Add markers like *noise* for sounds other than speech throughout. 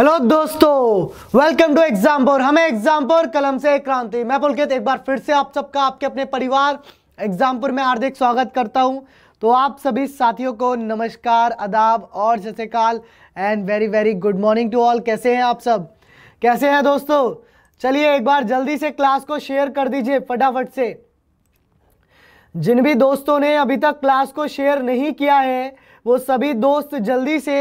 Hello दोस्तों welcome to exam पर हमें एग्जाम पर कलम से क्रांति मैं के तो एक बार फिर से आप सबका आपके अपने परिवार एग्जामपुर में हार्दिक स्वागत करता हूं तो आप सभी साथियों को नमस्कार अदाब और काल and very very good morning to all कैसे हैं आप सब कैसे हैं दोस्तों चलिए एक बार जल्दी से क्लास को शेयर कर दीजिए फटाफट से जिन भी दोस्तों ने अभी तक क्लास को शेयर नहीं किया है वो सभी दोस्त जल्दी से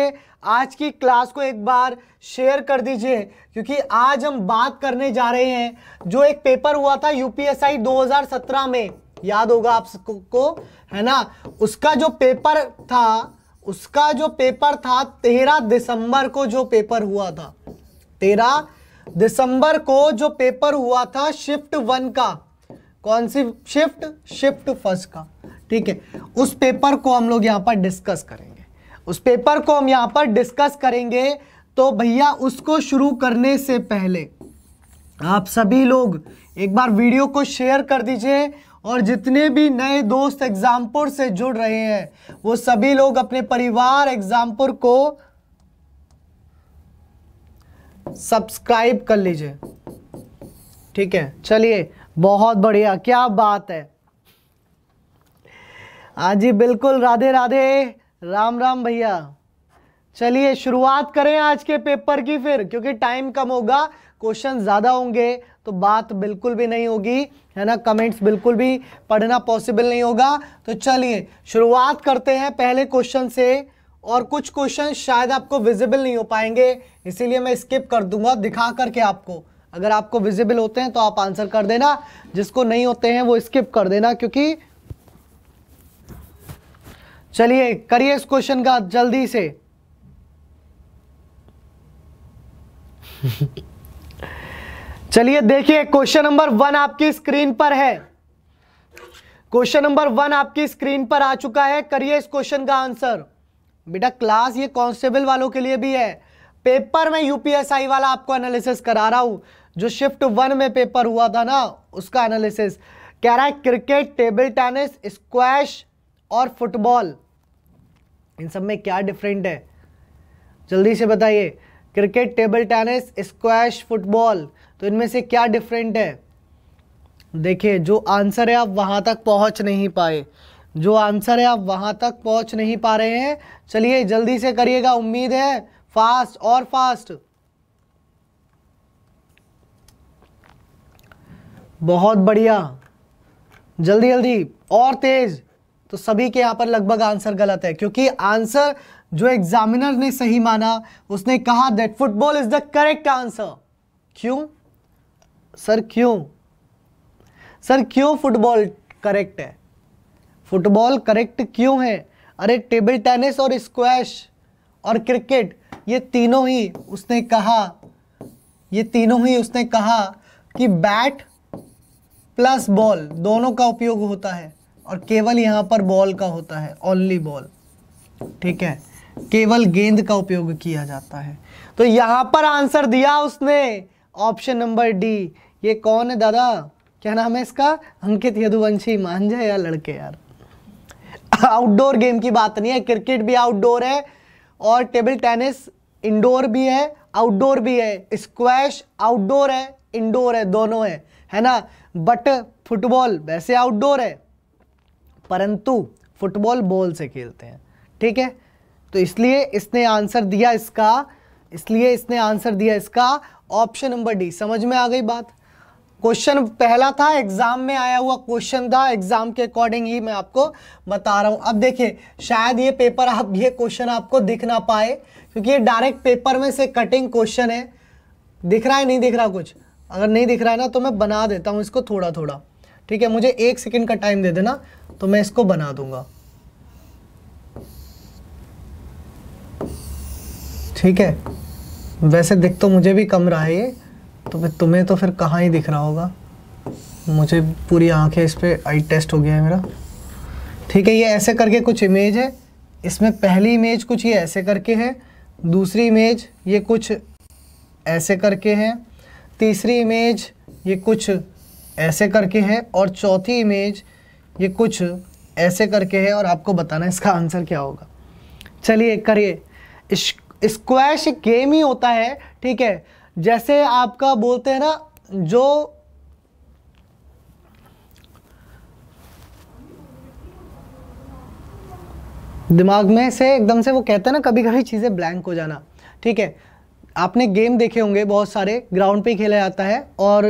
आज की क्लास को एक बार शेयर कर दीजिए क्योंकि आज हम बात करने जा रहे हैं जो एक पेपर हुआ था यूपीएसआई 2017 में याद होगा आप को है ना उसका जो पेपर था उसका जो पेपर था तेरह दिसंबर को जो पेपर हुआ था तेरह दिसंबर को जो पेपर हुआ था शिफ्ट वन का कौन सी शिफ्ट शिफ्ट फर्स्ट का ठीक है उस पेपर को हम लोग यहां पर डिस्कस करेंगे उस पेपर को हम यहां पर डिस्कस करेंगे तो भैया उसको शुरू करने से पहले आप सभी लोग एक बार वीडियो को शेयर कर दीजिए और जितने भी नए दोस्त एग्जामपुर से जुड़ रहे हैं वो सभी लोग अपने परिवार एग्जामपुर को सब्सक्राइब कर लीजिए ठीक है चलिए बहुत बढ़िया क्या बात है हाँ जी बिल्कुल राधे राधे राम राम भैया चलिए शुरुआत करें आज के पेपर की फिर क्योंकि टाइम कम होगा क्वेश्चन ज़्यादा होंगे तो बात बिल्कुल भी नहीं होगी है ना कमेंट्स बिल्कुल भी पढ़ना पॉसिबल नहीं होगा तो चलिए शुरुआत करते हैं पहले क्वेश्चन से और कुछ क्वेश्चन शायद आपको विजिबल नहीं हो पाएंगे इसीलिए मैं स्किप कर दूंगा दिखा करके आपको अगर आपको विजिबल होते हैं तो आप आंसर कर देना जिसको नहीं होते हैं वो स्किप कर देना क्योंकि चलिए करिए इस क्वेश्चन का जल्दी से चलिए देखिए क्वेश्चन नंबर वन आपकी स्क्रीन पर है क्वेश्चन नंबर वन आपकी स्क्रीन पर आ चुका है करिए इस क्वेश्चन का आंसर बेटा क्लास ये कांस्टेबल वालों के लिए भी है पेपर में यूपीएसआई वाला आपको एनालिसिस करा रहा हूं जो शिफ्ट वन में पेपर हुआ था ना उसका एनालिसिस कह रहा है क्रिकेट टेबल टेनिस स्क्वैश और फुटबॉल इन सब में क्या डिफरेंट है जल्दी से बताइए cricket table tennis squash football तो इनमें से क्या डिफरेंट है देखिए जो आंसर है आप वहाँ तक पहुँच नहीं पाए जो आंसर है आप वहाँ तक पहुँच नहीं पा रहे हैं चलिए जल्दी से करिएगा उम्मीद है फास्ट और फास्ट बहुत बढ़िया जल्दी जल्दी और तेज़ तो सभी के यहाँ पर लगभग आंसर गलत है क्योंकि आंसर जो एग्जामिनर ने सही माना उसने कहा that football is the correct answer क्यों सर क्यों सर क्यों फुटबॉल करेक्ट है फुटबॉल करेक्ट क्यों है अरे टेबल टेनिस और स्क्वैश और क्रिकेट ये तीनों ही उसने कहा ये तीनों ही उसने कहा कि बैट प्लस बॉल दोनों का उपयोग होता है और केवल यहाँ पर बॉल का होता है ओनली बॉल ठीक है केवल गेंद का उपयोग किया जाता है तो यहाँ पर आंसर दिया उसने ऑप्शन नंबर डी ये कौन है दादा क्या नाम है इसका अंकित यदुवंशी मांझे या लड़के यार आउटडोर गेम की बात नहीं है क्रिकेट भी आउटडोर है और टेबल टेनिस इंडोर भी है आउटडोर भी है स्क्वैश आउटडोर है इंडोर है दोनों है है ना बट फुटबॉल वैसे आउटडोर है परंतु फुटबॉल बॉल से खेलते हैं ठीक है तो इसलिए इसने आंसर दिया इसका इसलिए इसने आंसर दिया इसका ऑप्शन नंबर डी समझ में आ गई बात क्वेश्चन पहला था एग्जाम में आया हुआ क्वेश्चन था एग्जाम के अकॉर्डिंग ही मैं आपको बता रहा हूं अब देखिए शायद ये पेपर आप ये क्वेश्चन आपको दिख ना पाए क्योंकि ये डायरेक्ट पेपर में से कटिंग क्वेश्चन है दिख रहा है नहीं दिख रहा कुछ अगर नहीं दिख रहा है ना तो मैं बना देता हूँ इसको थोड़ा थोड़ा ठीक है मुझे एक सेकेंड का टाइम दे देना तो मैं इसको बना दूंगा ठीक है वैसे दिख तो मुझे भी कम रहा है ये तो फिर तुम्हें तो फिर कहाँ ही दिख रहा होगा मुझे पूरी आंखें इस पर आई टेस्ट हो गया है मेरा ठीक है ये ऐसे करके कुछ इमेज है इसमें पहली इमेज कुछ ये ऐसे करके है दूसरी इमेज ये कुछ ऐसे करके है तीसरी इमेज ये कुछ ऐसे करके है और चौथी इमेज ये कुछ ऐसे करके है और आपको बताना है इसका आंसर क्या होगा चलिए करिए स्क्वैश गेम ही होता है ठीक है जैसे आपका बोलते हैं ना जो दिमाग में से एकदम से वो कहते हैं ना कभी कभी चीज़ें ब्लैंक हो जाना ठीक है आपने गेम देखे होंगे बहुत सारे ग्राउंड पे खेला जाता है और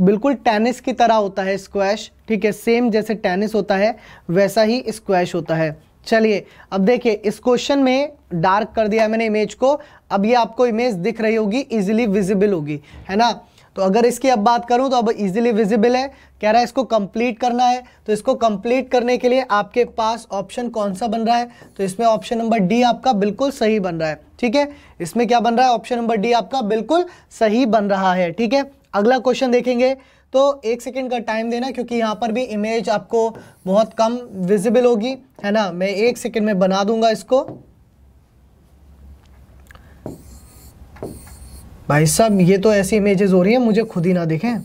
बिल्कुल टेनिस की तरह होता है स्क्वैश ठीक है सेम जैसे टेनिस होता है वैसा ही स्क्वैश होता है चलिए अब देखिए इस क्वेश्चन में डार्क कर दिया मैंने इमेज को अब ये आपको इमेज दिख रही होगी इजीली विजिबल होगी है ना तो अगर इसकी अब बात करूं तो अब इजीली विजिबल है कह रहा है इसको कंप्लीट करना है तो इसको कंप्लीट करने के लिए आपके पास ऑप्शन कौन सा बन रहा है तो इसमें ऑप्शन नंबर डी आपका बिल्कुल सही बन रहा है ठीक है इसमें क्या बन रहा है ऑप्शन नंबर डी आपका बिल्कुल सही बन रहा है ठीक है अगला क्वेश्चन देखेंगे तो एक सेकेंड का टाइम देना क्योंकि यहाँ पर भी इमेज आपको बहुत कम विजिबल होगी है ना मैं एक सेकेंड में बना दूंगा इसको भाई साहब ये तो ऐसी इमेजेस हो रही हैं मुझे खुद ही ना दिखें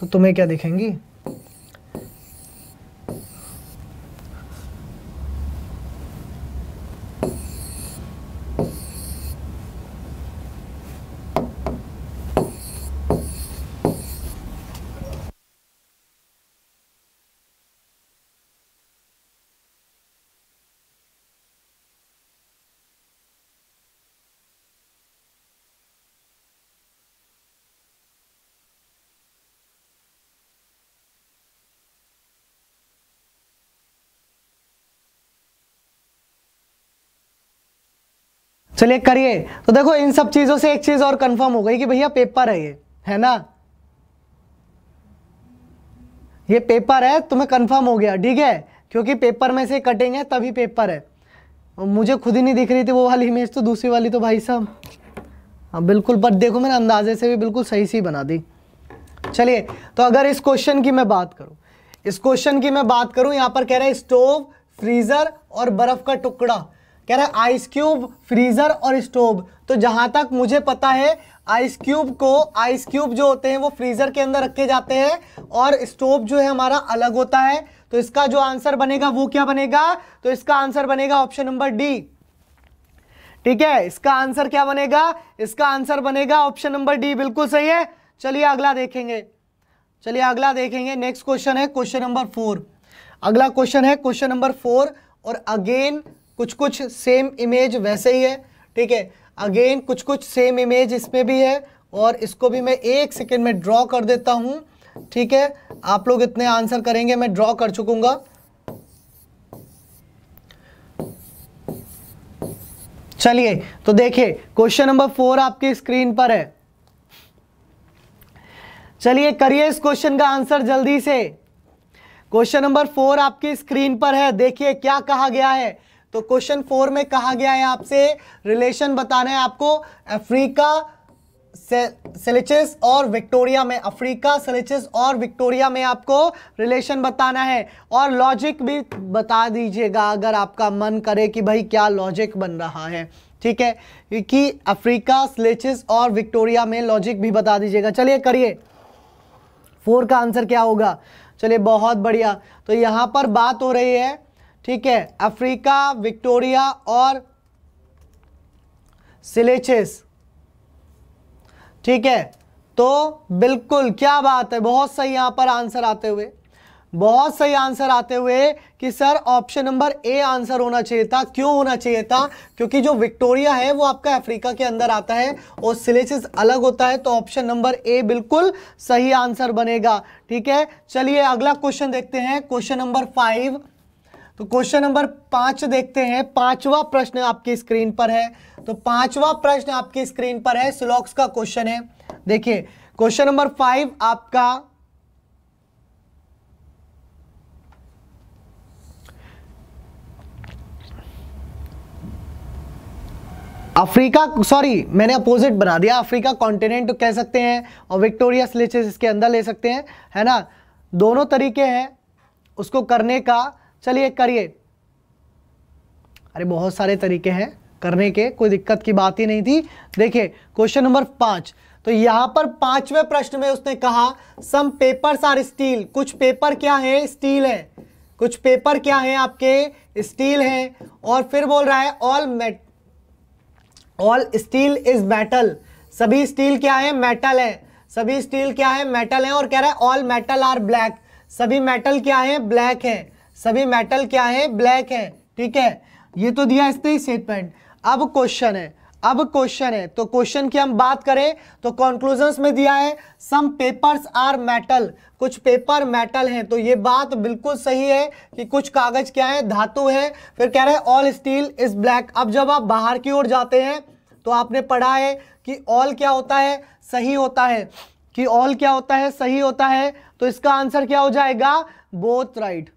तो तुम्हें क्या दिखेंगी चलिए करिए तो देखो इन सब चीज़ों से एक चीज़ और कंफर्म हो गई कि भैया पेपर है ये है ना ये पेपर है तुम्हें कंफर्म हो गया ठीक है क्योंकि पेपर में से कटिंग है तभी पेपर है मुझे खुद ही नहीं दिख रही थी वो वाली इमेज तो दूसरी वाली तो भाई साहब हाँ बिल्कुल बट देखो मैंने अंदाजे से भी बिल्कुल सही सी बना दी चलिए तो अगर इस क्वेश्चन की मैं बात करूँ इस क्वेश्चन की मैं बात करूँ यहाँ पर कह रहे हैं स्टोव फ्रीज़र और बर्फ़ का टुकड़ा कह रहा है आइस क्यूब फ्रीज़र और स्टोव तो जहां तक मुझे पता है आइस क्यूब को आइस क्यूब जो होते हैं वो फ्रीज़र के अंदर रखे जाते हैं और स्टोव जो है हमारा अलग होता है तो इसका जो आंसर बनेगा वो क्या बनेगा तो इसका आंसर बनेगा ऑप्शन नंबर डी ठीक है इसका आंसर क्या बनेगा इसका आंसर बनेगा ऑप्शन नंबर डी बिल्कुल सही है चलिए अगला देखेंगे चलिए अगला देखेंगे नेक्स्ट क्वेश्चन है क्वेश्चन नंबर फोर अगला क्वेश्चन है क्वेश्चन नंबर फोर और अगेन कुछ कुछ सेम इमेज वैसे ही है ठीक है अगेन कुछ कुछ सेम इमेज इसमें भी है और इसको भी मैं एक सेकेंड में ड्रॉ कर देता हूँ ठीक है आप लोग इतने आंसर करेंगे मैं ड्रॉ कर चुकूंगा चलिए तो देखिए क्वेश्चन नंबर फोर आपके स्क्रीन पर है चलिए करिए इस क्वेश्चन का आंसर जल्दी से क्वेश्चन नंबर फोर आपकी स्क्रीन पर है देखिए क्या कहा गया है तो क्वेश्चन फोर में कहा गया है आपसे रिलेशन बताना है आपको अफ्रीका सेलेचिस और विक्टोरिया में अफ्रीका सेलेचिस और विक्टोरिया में आपको रिलेशन बताना है और लॉजिक भी बता दीजिएगा अगर आपका मन करे कि भाई क्या लॉजिक बन रहा है ठीक है कि अफ्रीका सेलेचिस और विक्टोरिया में लॉजिक भी बता दीजिएगा चलिए करिए फोर का आंसर क्या होगा चलिए बहुत बढ़िया तो यहाँ पर बात हो रही है ठीक है अफ्रीका विक्टोरिया और सिलेचेस ठीक है तो बिल्कुल क्या बात है बहुत सही यहां पर आंसर आते हुए बहुत सही आंसर आते हुए कि sir option number A answer होना चाहिए था क्यों होना चाहिए था क्योंकि जो विक्टोरिया है वो आपका अफ्रीका के अंदर आता है और सिलेसिस अलग होता है तो ऑप्शन नंबर ए बिल्कुल सही आंसर बनेगा ठीक है चलिए अगला क्वेश्चन देखते हैं क्वेश्चन नंबर फाइव तो क्वेश्चन नंबर पांच देखते हैं पांचवा प्रश्न आपकी स्क्रीन पर है तो पांचवा प्रश्न आपकी स्क्रीन पर है सिलॉक्स का क्वेश्चन है देखिए क्वेश्चन नंबर फाइव आपका अफ्रीका सॉरी मैंने अपोजिट बना दिया अफ्रीका कॉन्टिनेंट तो कह सकते हैं और विक्टोरिया स्लेचेस इसके अंदर ले सकते हैं है ना दोनों तरीके हैं उसको करने का चलिए करिए अरे बहुत सारे तरीके हैं करने के कोई दिक्कत की बात ही नहीं थी देखिए क्वेश्चन नंबर पांच तो यहां पर पांचवें प्रश्न में उसने कहा सम पेपर्स आर स्टील कुछ पेपर क्या है स्टील है कुछ पेपर क्या है आपके स्टील है और फिर बोल रहा है all met all steel is metal सभी स्टील क्या है मेटल है सभी स्टील क्या है मेटल है और कह रहा है ऑल मेटल आर ब्लैक सभी मेटल क्या है ब्लैक है सभी मेटल क्या है ब्लैक है ठीक है ये तो दिया इसने स्टेटमेंट अब क्वेश्चन है अब क्वेश्चन है तो क्वेश्चन की हम बात करें तो कॉन्क्लूजन में दिया है सम पेपर्स आर मेटल कुछ पेपर मेटल हैं तो ये बात बिल्कुल सही है कि कुछ कागज क्या है धातु है फिर कह रहे हैं ऑल स्टील इज ब्लैक अब जब आप बाहर की ओर जाते हैं तो आपने पढ़ा है कि ऑल क्या होता है सही होता है कि ऑल क्या होता है सही होता है तो इसका आंसर क्या हो जाएगा बोथ राइट right.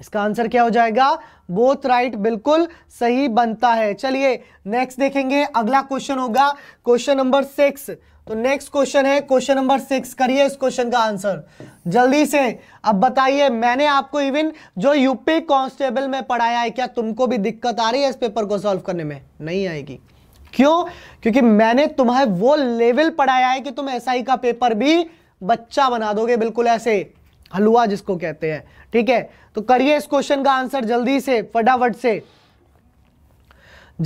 इसका आंसर क्या हो जाएगा बोथ राइट बिल्कुल सही बनता है चलिए नेक्स्ट देखेंगे अगला क्वेश्चन होगा क्वेश्चन नंबर सिक्स तो नेक्स्ट क्वेश्चन है क्वेश्चन नंबर सिक्स करिए इस क्वेश्चन का आंसर जल्दी से अब बताइए मैंने आपको इवन जो यूपी कांस्टेबल में पढ़ाया है क्या तुमको भी दिक्कत आ रही है इस पेपर को सॉल्व करने में नहीं आएगी क्यों क्योंकि मैंने तुम्हें वो लेवल पढ़ाया है कि तुम SI का पेपर भी बच्चा बना दोगे बिल्कुल ऐसे हलवा जिसको कहते हैं ठीक है तो करिए इस क्वेश्चन का आंसर जल्दी से फटाफट से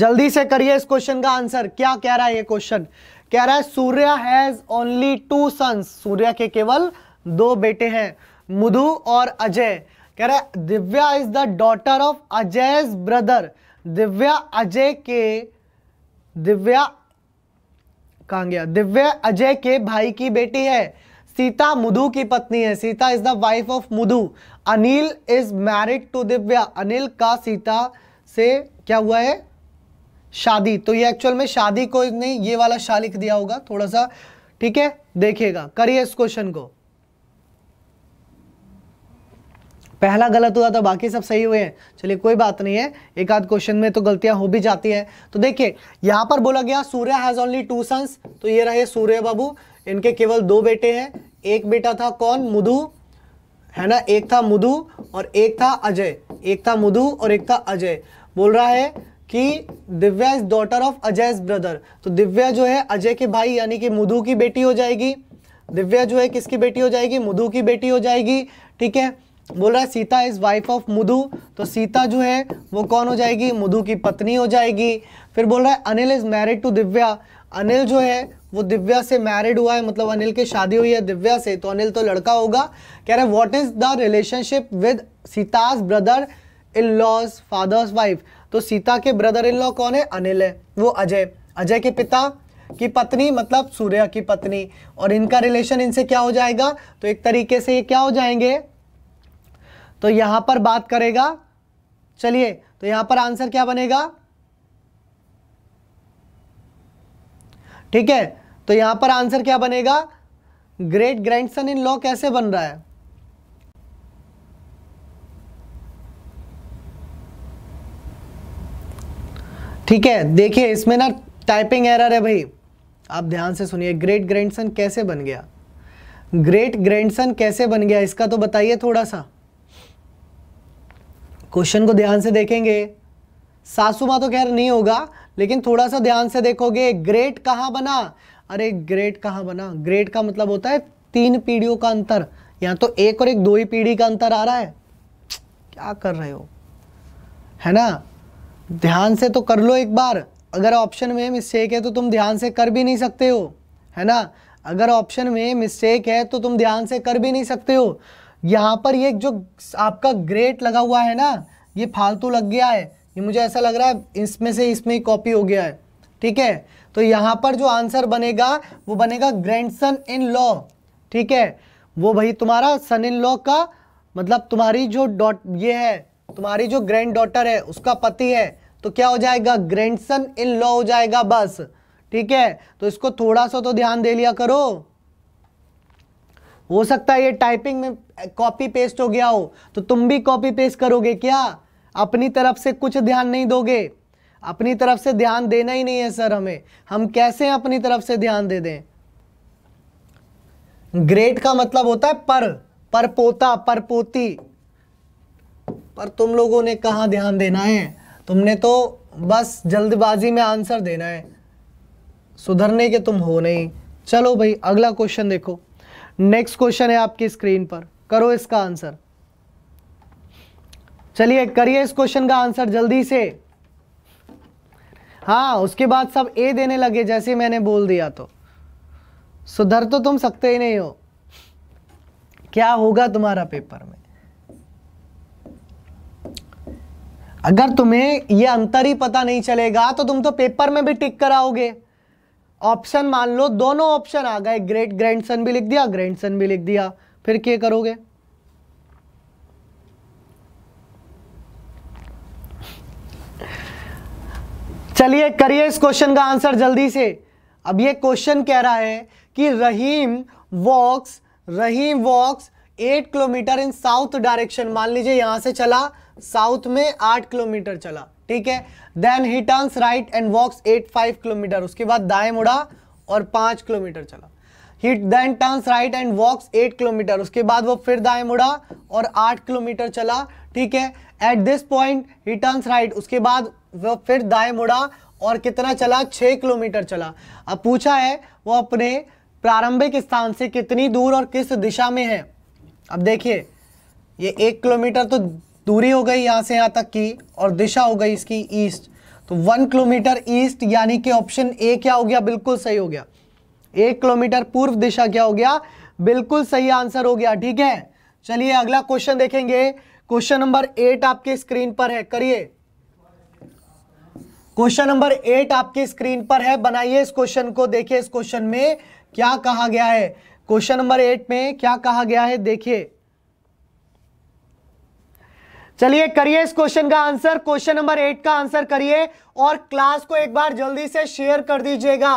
जल्दी से करिए इस क्वेश्चन का आंसर क्या कह रहा है ये क्वेश्चन कह रहा है Surya has only two sons Surya के केवल दो बेटे हैं मुधु और अजय कह रहा है Divya is the daughter of Ajay brother Divya Ajay के दिव्या कहा गया दिव्या अजय के भाई की बेटी है सीता मुधु की पत्नी है Sita is the wife of Madhu Anil is married to Divya Anil का सीता से क्या हुआ है शादी तो ये एक्चुअल में शादी को नहीं ये वाला शाह लिख दिया होगा थोड़ा सा ठीक है देखिएगा करिए इस क्वेश्चन को पहला गलत हुआ था तो बाकी सब सही हुए हैं चलिए कोई बात नहीं है एक आध क्वेश्चन में तो गलतियां हो भी जाती हैं तो देखिए यहां पर बोला गया Surya has only two sons तो ये रहे सूर्य बाबू इनके केवल दो बेटे हैं एक बेटा था कौन मुधु है ना एक था मुधु और एक था अजय एक था मुधु और एक था अजय बोल रहा है कि Divya is daughter of Ajay brother तो दिव्या जो है अजय के भाई यानी कि मुधु की बेटी हो जाएगी दिव्या जो है किसकी बेटी हो जाएगी मुधु की बेटी हो जाएगी ठीक है बोल रहा है Sita is wife of Madhu तो सीता जो है वो कौन हो जाएगी मुधु की पत्नी हो जाएगी फिर बोल रहा है Anil is married to Divya Anil जो है वो दिव्या से मैरिड हुआ है मतलब अनिल की शादी हुई है दिव्या से तो अनिल तो लड़का होगा कह रहे what is the relationship with Sita's brother in law's father's wife तो सीता के ब्रदर इन लॉ कौन है अनिल है वो अजय अजय के पिता की पत्नी मतलब सूर्या की पत्नी और इनका रिलेशन इनसे क्या हो जाएगा तो एक तरीके से ये क्या हो जाएंगे तो यहाँ पर बात करेगा चलिए तो यहाँ पर आंसर क्या बनेगा ठीक है तो यहां पर आंसर क्या बनेगा ग्रेट ग्रैंडसन इन लॉ कैसे बन रहा है ठीक है देखिए इसमें ना टाइपिंग एरर है भाई आप ध्यान से सुनिए ग्रेट ग्रैंडसन कैसे बन गया ग्रेट ग्रैंडसन कैसे बन गया इसका तो बताइए थोड़ा सा क्वेश्चन को ध्यान से देखेंगे सासू माँ तो खैर नहीं होगा लेकिन थोड़ा सा ध्यान से देखोगे ग्रेट कहाँ बना अरे ग्रेट कहाँ बना ग्रेट का मतलब होता है तीन पीढ़ियों का अंतर या तो एक और एक दो ही पीढ़ी का अंतर आ रहा है क्या कर रहे हो है ना ध्यान से तो कर लो एक बार अगर ऑप्शन में मिस्टेक है तो तुम ध्यान से कर भी नहीं सकते हो है ना अगर ऑप्शन में मिस्टेक है तो तुम ध्यान से कर भी नहीं सकते हो यहाँ पर ये जो आपका ग्रेट लगा हुआ है ना ये फालतू लग गया है ये मुझे ऐसा लग रहा है इसमें से इसमें ही कॉपी हो गया है ठीक है तो यहाँ पर जो आंसर बनेगा वो बनेगा ग्रैंडसन इन लॉ ठीक है वो भाई तुम्हारा सन इन लॉ का मतलब तुम्हारी जो डॉट ये है तुम्हारी जो ग्रैंड डॉटर है उसका पति है तो क्या हो जाएगा ग्रैंडसन इन लॉ हो जाएगा बस ठीक है तो इसको थोड़ा सा तो ध्यान दे लिया करो हो सकता है ये टाइपिंग में कॉपी पेस्ट हो गया हो तो तुम भी कॉपी पेस्ट करोगे क्या अपनी तरफ से कुछ ध्यान नहीं दोगे अपनी तरफ से ध्यान देना ही नहीं है सर हमें हम कैसे अपनी तरफ से ध्यान दे दें ग्रेट का मतलब होता है पर पर पोता पर पोती पर तुम लोगों ने कहा ध्यान देना है तुमने तो बस जल्दबाजी में आंसर देना है सुधरने के तुम हो नहीं चलो भाई अगला क्वेश्चन देखो नेक्स्ट क्वेश्चन है आपकी स्क्रीन पर करो इसका आंसर चलिए करिए इस क्वेश्चन का आंसर जल्दी से हाँ उसके बाद सब ए देने लगे जैसे मैंने बोल दिया तो सुधर तो तुम सकते ही नहीं हो क्या होगा तुम्हारा पेपर में अगर तुम्हें यह अंतर ही पता नहीं चलेगा तो तुम तो पेपर में भी टिक कराओगे ऑप्शन मान लो दोनों ऑप्शन आ गए ग्रेट ग्रैंडसन भी लिख दिया ग्रैंडसन भी लिख दिया फिर क्या करोगे चलिए करिए इस क्वेश्चन का आंसर जल्दी से अब ये क्वेश्चन कह रहा है कि Rahim walks Rahim walks eight kilometre in south direction मान लीजिए यहां से चला साउथ में आठ किलोमीटर चला ठीक है then he turns right and walks eight five kilometre उसके बाद दाएं मुड़ा और पांच किलोमीटर चला he then turns right and walks eight kilometre उसके बाद वो फिर दाएं मुड़ा और आठ किलोमीटर चला ठीक है at this point he turns right उसके बाद वो फिर दाएं मुड़ा और कितना चला छः किलोमीटर चला अब पूछा है वो अपने प्रारंभिक स्थान से कितनी दूर और किस दिशा में है अब देखिए ये एक किलोमीटर तो दूरी हो गई यहाँ से यहाँ तक की और दिशा हो गई इसकी ईस्ट तो वन किलोमीटर ईस्ट यानी कि ऑप्शन ए क्या हो गया बिल्कुल सही हो गया एक किलोमीटर पूर्व दिशा क्या हो गया बिल्कुल सही आंसर हो गया ठीक है चलिए अगला क्वेश्चन देखेंगे क्वेश्चन नंबर एट आपके स्क्रीन पर है करिए क्वेश्चन नंबर एट आपकी स्क्रीन पर है बनाइए इस क्वेश्चन को देखिए इस क्वेश्चन में क्या कहा गया है क्वेश्चन नंबर एट में क्या कहा गया है देखिए चलिए करिए इस क्वेश्चन का आंसर क्वेश्चन नंबर एट का आंसर करिए और क्लास को एक बार जल्दी से शेयर कर दीजिएगा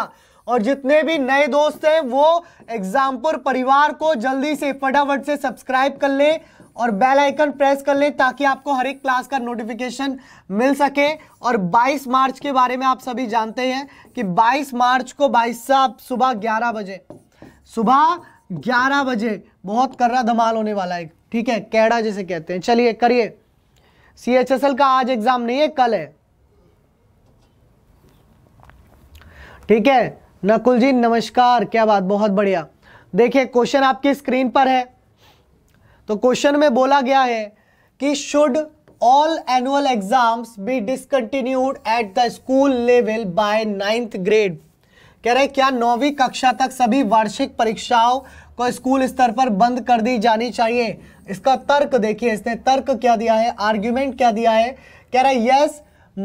और जितने भी नए दोस्त हैं वो एग्जामपुर परिवार को जल्दी से फटाफट से सब्सक्राइब कर लें और बेल आइकन प्रेस कर लें ताकि आपको हर एक क्लास का नोटिफिकेशन मिल सके और 22 मार्च के बारे में आप सभी जानते हैं कि 22 मार्च को बाईस साहब सुबह 11 बजे सुबह 11 बजे बहुत कर्रा धमाल होने वाला है ठीक है कैड़ा जैसे कहते हैं चलिए करिए सी एच एस एल का आज एग्जाम नहीं है कल है ठीक है नकुल जी नमस्कार क्या बात बहुत बढ़िया देखिए क्वेश्चन आपकी स्क्रीन पर है तो क्वेश्चन में बोला गया है कि should all annual exams be discontinued at the school level by ninth grade कह रहे क्या नौवीं कक्षा तक सभी वार्षिक परीक्षाओं को स्कूल स्तर पर बंद कर दी जानी चाहिए इसका तर्क देखिए इसने तर्क क्या दिया है आर्ग्यूमेंट क्या दिया है कह रहा है yes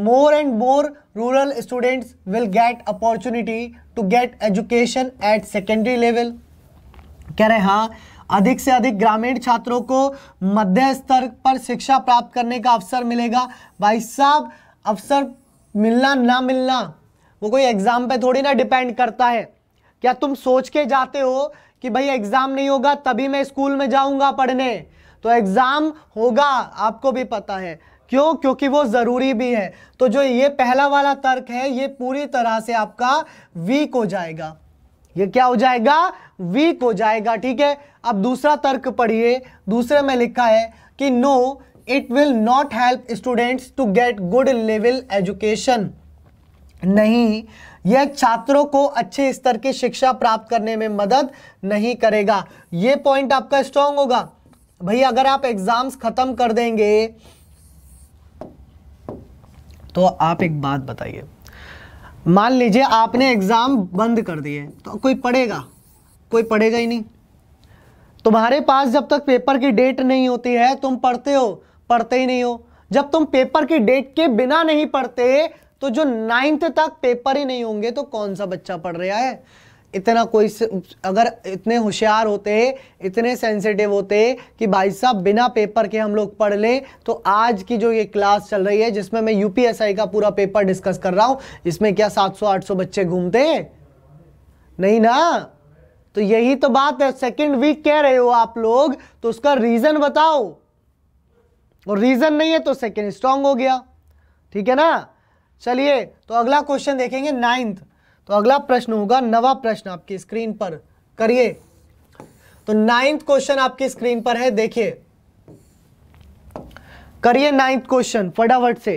more and more rural students will get opportunity to get education at secondary level कह रहे हाँ अधिक से अधिक ग्रामीण छात्रों को मध्य स्तर पर शिक्षा प्राप्त करने का अवसर मिलेगा भाई साहब अवसर मिलना ना मिलना वो कोई एग्ज़ाम पे थोड़ी ना डिपेंड करता है क्या तुम सोच के जाते हो कि भाई एग्ज़ाम नहीं होगा तभी मैं स्कूल में जाऊंगा पढ़ने तो एग्ज़ाम होगा आपको भी पता है क्यों क्योंकि वो ज़रूरी भी है तो जो ये पहला वाला तर्क है ये पूरी तरह से आपका वीक हो जाएगा ये क्या हो जाएगा वीक हो जाएगा ठीक है अब दूसरा तर्क पढ़िए दूसरे में लिखा है कि no it will not help students to get good level education नहीं यह छात्रों को अच्छे स्तर की शिक्षा प्राप्त करने में मदद नहीं करेगा ये पॉइंट आपका स्ट्रांग होगा भाई अगर आप एग्जाम्स खत्म कर देंगे तो आप एक बात बताइए मान लीजिए आपने एग्ज़ाम बंद कर दिए तो कोई पढ़ेगा कोई पढ़ेगा ही नहीं तुम्हारे पास जब तक पेपर की डेट नहीं होती है तुम पढ़ते हो पढ़ते ही नहीं हो जब तुम पेपर की डेट के बिना नहीं पढ़ते तो जो नाइन्थ तक पेपर ही नहीं होंगे तो कौन सा बच्चा पढ़ रहा है इतना कोई अगर इतने होशियार होते इतने सेंसिटिव होते कि भाई साहब बिना पेपर के हम लोग पढ़ लें तो आज की जो ये क्लास चल रही है जिसमें मैं यूपीएसआई का पूरा पेपर डिस्कस कर रहा हूँ इसमें क्या 700-800 बच्चे घूमते नहीं ना तो यही तो बात है सेकेंड वीक कह रहे हो आप लोग तो उसका रीज़न बताओ और रीज़न नहीं है तो सेकेंड स्ट्रांग हो गया ठीक है ना चलिए तो अगला क्वेश्चन देखेंगे नाइन्थ तो अगला प्रश्न होगा नवा प्रश्न आपकी स्क्रीन पर करिए तो नाइन्थ क्वेश्चन आपकी स्क्रीन पर है देखिए करिए नाइन्थ क्वेश्चन फटाफट से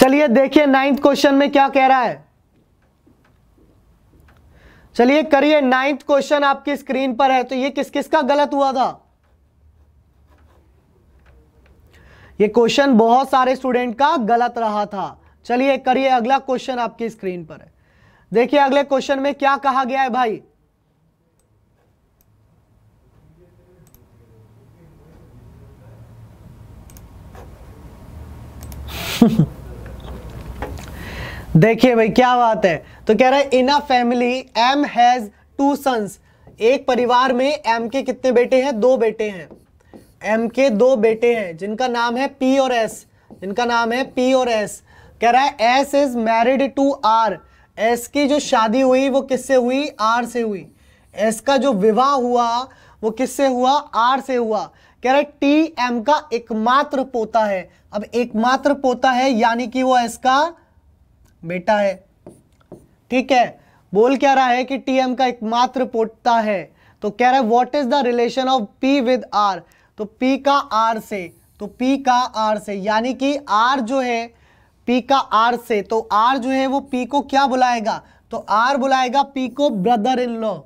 चलिए देखिए नाइन्थ क्वेश्चन में क्या कह रहा है चलिए करिए नाइन्थ क्वेश्चन आपकी स्क्रीन पर है तो ये किस किस का गलत हुआ था ये क्वेश्चन बहुत सारे स्टूडेंट का गलत रहा था चलिए करिए अगला क्वेश्चन आपकी स्क्रीन पर है देखिए अगले क्वेश्चन में क्या कहा गया है भाई *laughs* देखिए भाई क्या बात है तो कह रहा है in a family M has two sons एक परिवार में एम के कितने बेटे हैं दो बेटे हैं एम के दो बेटे हैं जिनका नाम है पी और एस जिनका नाम है पी और एस कह रहा है S is married to R S की जो शादी हुई वो किससे हुई आर से हुई एस का जो विवाह हुआ वो किससे हुआ आर से हुआ कह रहा है टी एम का एकमात्र पोता है अब एकमात्र पोता है यानी कि वो एस का बेटा है ठीक है बोल क्या रहा है कि टी एम का एकमात्र पोता है तो कह रहा है what is the relation of P with R तो पी का आर से तो पी का आर से यानी कि आर जो है पी का आर से तो आर जो है वो पी को क्या बुलाएगा तो आर बुलाएगा पी को ब्रदर इन लॉ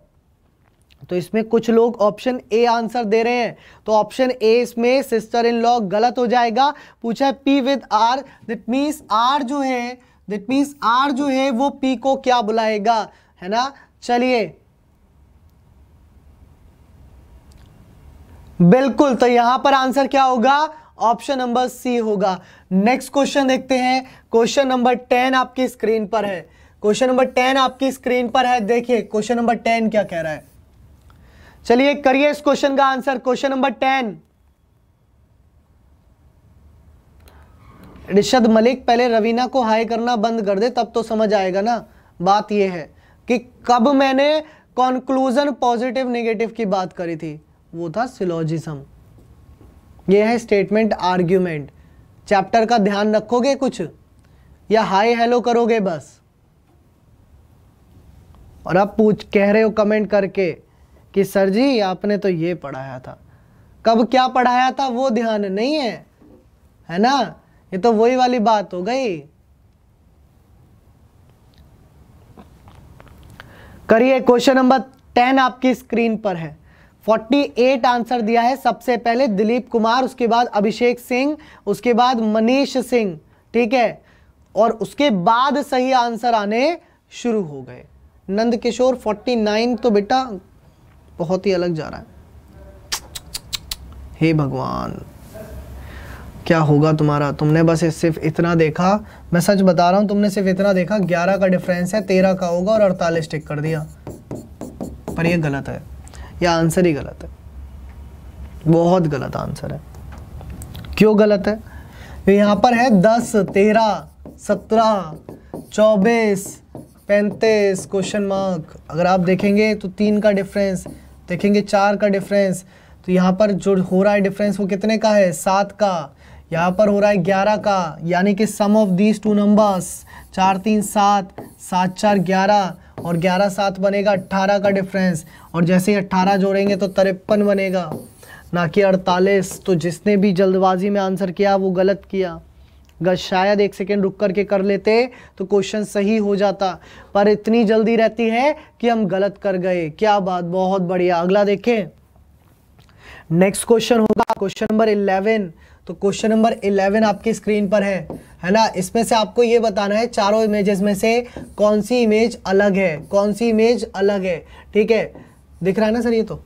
तो इसमें कुछ लोग ऑप्शन ए आंसर दे रहे हैं तो ऑप्शन ए इसमें सिस्टर इन लॉ गलत हो जाएगा पूछा है P with R that means R जो है दिट मीन्स आर जो है वो पी को क्या बुलाएगा है ना चलिए बिल्कुल तो यहां पर आंसर क्या होगा ऑप्शन नंबर सी होगा नेक्स्ट क्वेश्चन देखते हैं क्वेश्चन नंबर टेन आपकी स्क्रीन पर है क्वेश्चन नंबर टेन आपकी स्क्रीन पर है देखिए क्वेश्चन नंबर टेन क्या कह रहा है चलिए करिए इस क्वेश्चन का answer question number ten Rishad Malik पहले रवीना को हाई करना बंद कर दे तब तो समझ आएगा ना बात यह है कि कब मैंने कॉन्क्लूजन पॉजिटिव नेगेटिव की बात करी थी वो था सिलोजिज्म ये है स्टेटमेंट आर्ग्यूमेंट चैप्टर का ध्यान रखोगे कुछ या हाय हेलो करोगे बस और आप पूछ कह रहे हो कमेंट करके कि सर जी आपने तो ये पढ़ाया था कब क्या पढ़ाया था वो ध्यान नहीं है है ना ये तो वही वाली बात हो गई करिए क्वेश्चन नंबर टेन आपकी स्क्रीन पर है 48 आंसर दिया है सबसे पहले दिलीप कुमार उसके बाद अभिषेक सिंह उसके बाद मनीष सिंह ठीक है और उसके बाद सही आंसर आने शुरू हो गए नंद किशोर फोर्टी नाइन तो बेटा बहुत ही अलग जा रहा है हे भगवान क्या होगा तुम्हारा तुमने बस सिर्फ इतना देखा मैं सच बता रहा हूं तुमने सिर्फ इतना देखा ग्यारह का डिफरेंस है तेरह का होगा और अड़तालीस टिक कर दिया पर यह गलत है या आंसर ही गलत है बहुत गलत आंसर है क्यों गलत है यहाँ पर है दस तेरह सत्रह चौबीस पैंतीस क्वेश्चन मार्क अगर आप देखेंगे तो तीन का डिफरेंस देखेंगे चार का डिफरेंस तो यहाँ पर जो हो रहा है डिफरेंस वो कितने का है सात का यहाँ पर हो रहा है ग्यारह का यानी कि sum of these two numbers चार तीन सात सात चार ग्यारह और ग्यारह सात बनेगा अट्ठारह का डिफरेंस और जैसे ही अट्ठारह जोड़ेंगे तो तिरपन बनेगा ना कि अड़तालीस तो जिसने भी जल्दबाजी में आंसर किया वो गलत किया अगर शायद एक सेकेंड रुक करके कर लेते तो क्वेश्चन सही हो जाता पर इतनी जल्दी रहती है कि हम गलत कर गए क्या बात बहुत बढ़िया अगला देखें नेक्स्ट क्वेश्चन होगा क्वेश्चन नंबर इलेवन तो क्वेश्चन नंबर इलेवन आपकी स्क्रीन पर है है ना इसमें से आपको ये बताना है चारों इमेजेस में से कौन सी इमेज अलग है कौन सी इमेज अलग है ठीक है दिख रहा है ना सर ये तो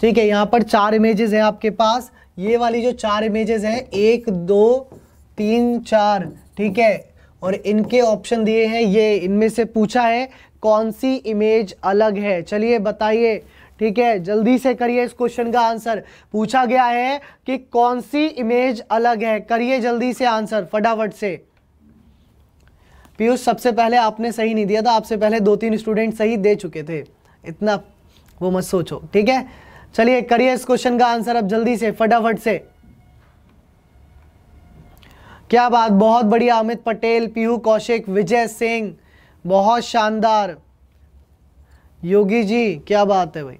ठीक है यहाँ पर चार इमेजेस हैं आपके पास ये वाली जो चार इमेजेस हैं एक दो तीन चार ठीक है और इनके ऑप्शन दिए हैं ये इनमें से पूछा है कौन सी इमेज अलग है चलिए बताइए ठीक है जल्दी से करिए इस क्वेश्चन का आंसर पूछा गया है कि कौन सी इमेज अलग है करिए जल्दी से आंसर फटाफट से पीयूष सबसे पहले आपने सही नहीं दिया था आपसे पहले दो तीन स्टूडेंट सही दे चुके थे इतना वो मत सोचो ठीक है चलिए करिए इस क्वेश्चन का आंसर अब जल्दी से फटाफट से क्या बात बहुत बढ़िया अमित पटेल पीहू कौशिक विजय सिंह बहुत शानदार योगी जी क्या बात है भाई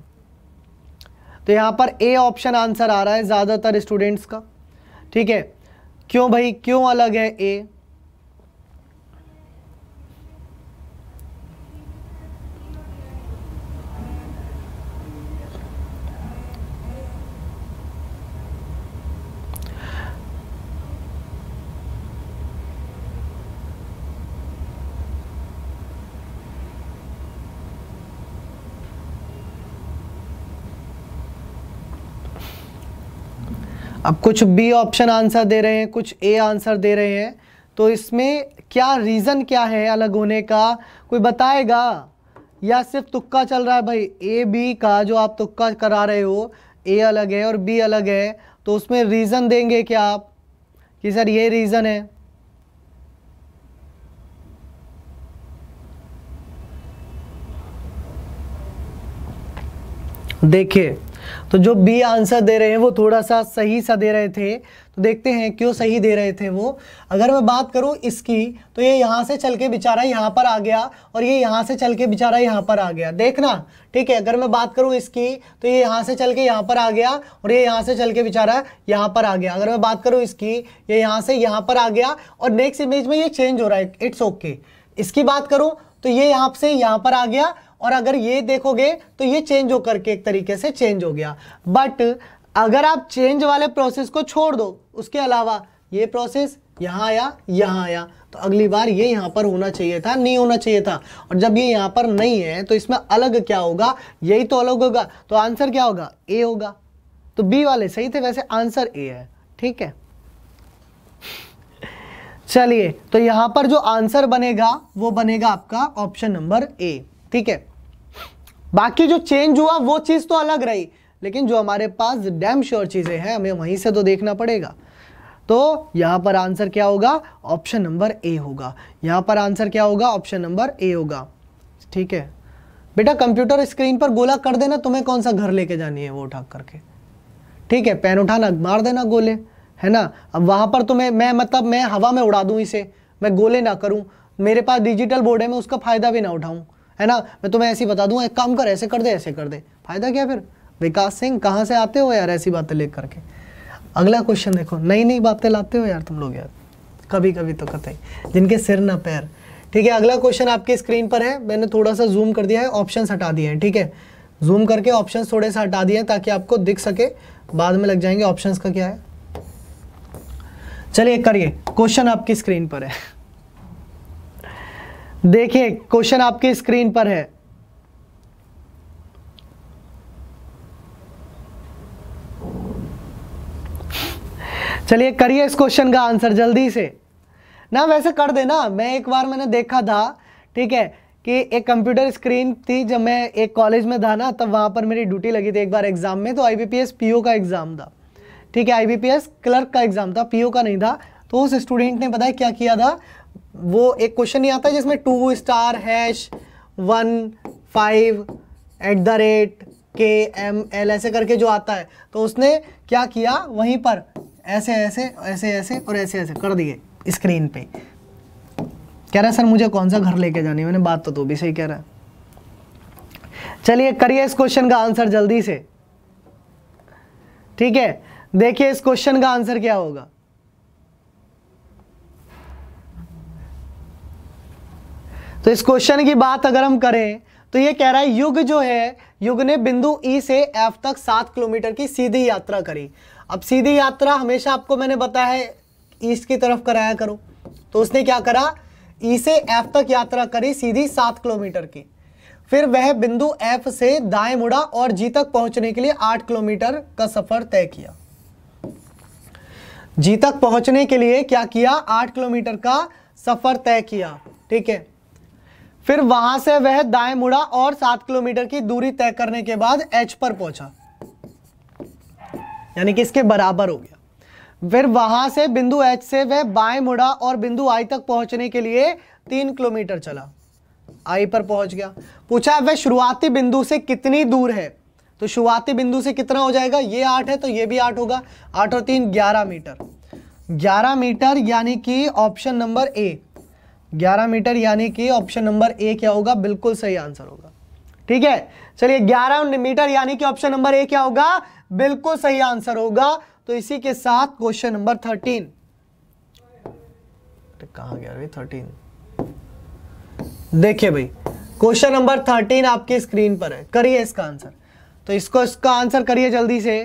तो यहाँ पर ए ऑप्शन आंसर आ रहा है ज़्यादातर स्टूडेंट्स का ठीक है क्यों भाई क्यों अलग है ए अब कुछ बी ऑप्शन आंसर दे रहे हैं कुछ ए आंसर दे रहे हैं तो इसमें क्या रीज़न क्या है अलग होने का कोई बताएगा या सिर्फ तुक्का चल रहा है भाई ए बी का जो आप तुक्का करा रहे हो ए अलग है और बी अलग है तो उसमें रीज़न देंगे क्या आप कि सर ये रीज़न है देखिए तो जो बी आंसर दे रहे हैं वो थोड़ा सा सही सा दे रहे थे तो देखते हैं क्यों सही दे रहे थे वो अगर मैं बात करूं इसकी तो ये यहाँ से चल के बेचारा यहाँ पर आ गया और ये यहाँ से चल के बेचारा यहाँ पर आ गया देखना ठीक है अगर मैं बात करूं इसकी तो ये यहाँ से चल के यहाँ पर आ गया और ये यहाँ से चल के बेचारा यहाँ पर आ गया अगर मैं बात करूँ इसकी ये यहाँ से यहाँ पर आ गया और नेक्स्ट इमेज में ये चेंज हो रहा है इट्स ओके इसकी बात करूँ तो ये यहाँ से यहाँ पर आ गया और अगर ये देखोगे तो ये चेंज होकर के एक तरीके से चेंज हो गया बट अगर आप चेंज वाले प्रोसेस को छोड़ दो उसके अलावा ये प्रोसेस यहाँ आया यहाँ आया तो अगली बार ये यहाँ पर होना चाहिए था नहीं होना चाहिए था और जब ये यहाँ पर नहीं है तो इसमें अलग क्या होगा यही तो अलग होगा तो आंसर क्या होगा ए होगा तो बी वाले सही थे वैसे आंसर ए है ठीक है चलिए तो यहाँ पर जो आंसर बनेगा वो बनेगा आपका ऑप्शन नंबर ए ठीक है बाकी जो चेंज हुआ वो चीज़ तो अलग रही लेकिन जो हमारे पास डैम श्योर चीज़ें हैं हमें वहीं से तो देखना पड़ेगा तो यहां पर आंसर क्या होगा ऑप्शन नंबर ए होगा यहां पर आंसर क्या होगा ऑप्शन नंबर ए होगा ठीक है बेटा कंप्यूटर स्क्रीन पर गोला कर देना तुम्हें कौन सा घर लेके जानी है वो उठा करके ठीक है पेन उठाना मार देना गोले है ना अब वहां पर तुम्हें तो मैं मतलब मैं हवा में उड़ा दूं इसे मैं गोले ना करूं मेरे पास डिजिटल बोर्ड है मैं उसका फ़ायदा भी ना उठाऊं है ना मैं तुम्हें ऐसी बता दूँ एक काम कर ऐसे कर दे ऐसे कर दे फायदा क्या फिर विकास सिंह कहाँ से आते हो यार ऐसी बातें लेकर करके अगला क्वेश्चन देखो नई नई बातें लाते हो यार तुम लोग यार कभी कभी तो कतई जिनके सिर ना पैर ठीक है अगला क्वेश्चन आपकी स्क्रीन पर है मैंने थोड़ा सा जूम कर दिया है ऑप्शन हटा दिए हैं ठीक है जूम करके ऑप्शन थोड़े से हटा दिए हैं ताकि आपको दिख सके बाद में लग जाएंगे ऑप्शंस का क्या है चलिए करिए क्वेश्चन आपकी स्क्रीन पर है देखिए क्वेश्चन आपके स्क्रीन पर है चलिए करिए इस क्वेश्चन का आंसर जल्दी से ना वैसे कर देना मैं एक बार मैंने देखा था ठीक है कि एक कंप्यूटर स्क्रीन थी जब मैं एक कॉलेज में था ना तब वहाँ पर मेरी ड्यूटी लगी थी एक बार एग्ज़ाम में तो आईबीपीएस पीओ का एग्ज़ाम था ठीक है आईबीपीएस क्लर्क का एग्ज़ाम था पीओ का नहीं था तो उस स्टूडेंट ने पता है क्या किया था वो एक क्वेश्चन नहीं आता जिसमें two star hash one five at the rate के एम एल ऐसे करके जो आता है तो उसने क्या किया वहीं पर ऐसे ऐसे ऐसे ऐसे और ऐसे ऐसे कर दिए स्क्रीन पे कह रहा है सर मुझे कौन सा घर लेके जानी मैंने बात तो तू तो भी सही कह रहा है चलिए करिए इस क्वेश्चन का आंसर जल्दी से ठीक है देखिए इस क्वेश्चन का आंसर क्या होगा तो इस क्वेश्चन की बात अगर हम करें तो ये कह रहा है युग जो है युग ने बिंदु ई e से एफ तक सात किलोमीटर की सीधी यात्रा करी अब सीधी यात्रा हमेशा आपको मैंने बताया है ईस्ट की तरफ कराया करो तो उसने क्या करा ई e से एफ तक यात्रा करी सीधी सात किलोमीटर की फिर वह बिंदु एफ से दाएं मुड़ा और जी तक पहुंचने के लिए आठ किलोमीटर का सफर तय किया जी तक पहुंचने के लिए क्या किया आठ किलोमीटर का सफर तय किया ठीक है फिर वहां से वह दाएं मुड़ा और सात किलोमीटर की दूरी तय करने के बाद एच पर पहुंचा यानी कि इसके बराबर हो गया फिर वहां से बिंदु एच से वह बाएं मुड़ा और बिंदु आई तक पहुंचने के लिए तीन किलोमीटर चला आई पर पहुंच गया पूछा वह शुरुआती बिंदु से कितनी दूर है तो शुरुआती बिंदु से कितना हो जाएगा ये आठ है तो ये भी आठ होगा आठ और तीन ग्यारह मीटर ग्यारह मीटर यानी कि ऑप्शन नंबर ए 11 मीटर यानी कि ऑप्शन नंबर ए क्या होगा बिल्कुल सही आंसर होगा ठीक है चलिए 11 मीटर यानी कि ऑप्शन नंबर ए क्या होगा बिल्कुल सही आंसर होगा तो इसी के साथ क्वेश्चन नंबर 13 तो कहा गया भाई 13 देखिए भाई क्वेश्चन नंबर 13 आपके स्क्रीन पर है करिए इसका आंसर तो इसको इसका आंसर करिए जल्दी से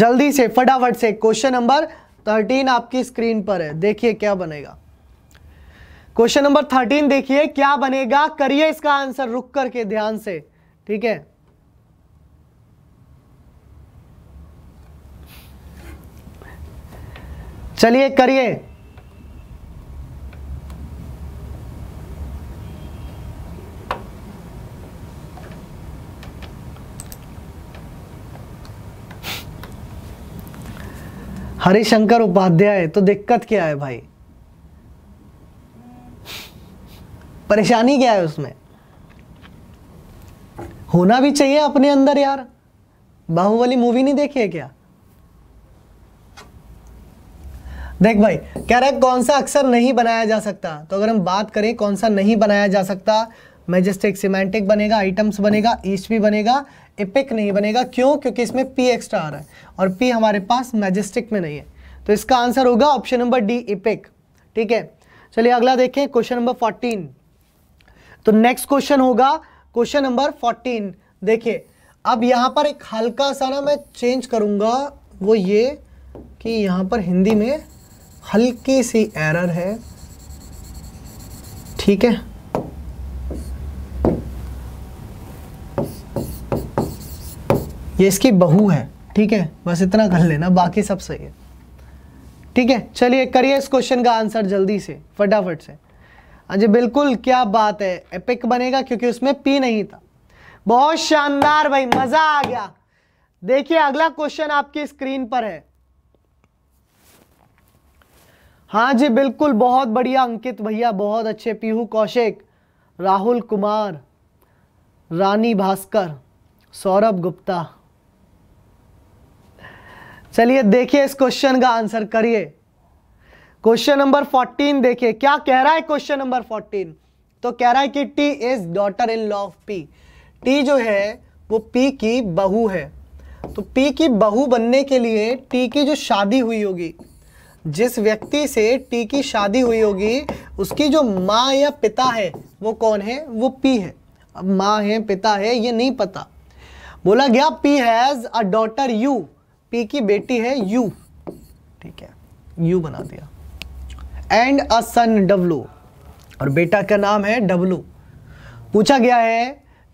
जल्दी से फटाफट से क्वेश्चन नंबर थर्टीन आपकी स्क्रीन पर है देखिए क्या बनेगा क्वेश्चन नंबर थर्टीन देखिए क्या बनेगा करिए इसका आंसर रुक करके ध्यान से ठीक है चलिए करिए हरिशंकर उपाध्याय तो दिक्कत क्या है भाई परेशानी क्या है उसमें होना भी चाहिए अपने अंदर यार बाहुबली मूवी नहीं देखी है क्या देख भाई कह रहा है कौन सा अक्सर नहीं बनाया जा सकता तो अगर हम बात करें कौन सा नहीं बनाया जा सकता मैजेस्टिक सिमेंटिक बनेगा आइटम्स बनेगा ईस्ट भी बनेगा इपिक नहीं बनेगा क्यों क्योंकि इसमें पी एक्स्ट्रा आ रहा है और पी हमारे पास मैजेस्टिक में नहीं है तो इसका आंसर होगा ऑप्शन नंबर डी इपिक ठीक है चलिए अगला देखें क्वेश्चन नंबर फोर्टीन तो नेक्स्ट क्वेश्चन होगा क्वेश्चन नंबर फोर्टीन देखिए अब यहाँ पर एक हल्का सा ना मैं चेंज करूँगा वो ये कि यहाँ पर हिंदी में हल्की सी एरर है ठीक है ये इसकी बहू है ठीक है बस इतना कर लेना बाकी सब सही है ठीक है चलिए करिए इस क्वेश्चन का आंसर जल्दी से फटाफट से जी बिल्कुल क्या बात है एपिक बनेगा क्योंकि उसमें पी नहीं था बहुत शानदार भाई मजा आ गया देखिए अगला क्वेश्चन आपकी स्क्रीन पर है हाँ जी बिल्कुल बहुत बढ़िया अंकित भैया बहुत अच्छे पीहू कौशिक राहुल कुमार रानी भास्कर सौरभ गुप्ता चलिए देखिए इस क्वेश्चन का आंसर करिए क्वेश्चन नंबर 14 देखिए क्या कह रहा है क्वेश्चन नंबर 14 तो कह रहा है कि T is daughter in law of P T जो है वो पी की बहू है तो पी की बहू बनने के लिए टी की जो शादी हुई होगी जिस व्यक्ति से टी की शादी हुई होगी उसकी जो माँ या पिता है वो कौन है वो पी है अब माँ है पिता है ये नहीं पता बोला गया P has a daughter U P की बेटी है यू ठीक है यू बना दिया एंड अ सन डब्लू और बेटा का नाम है डब्लू पूछा गया है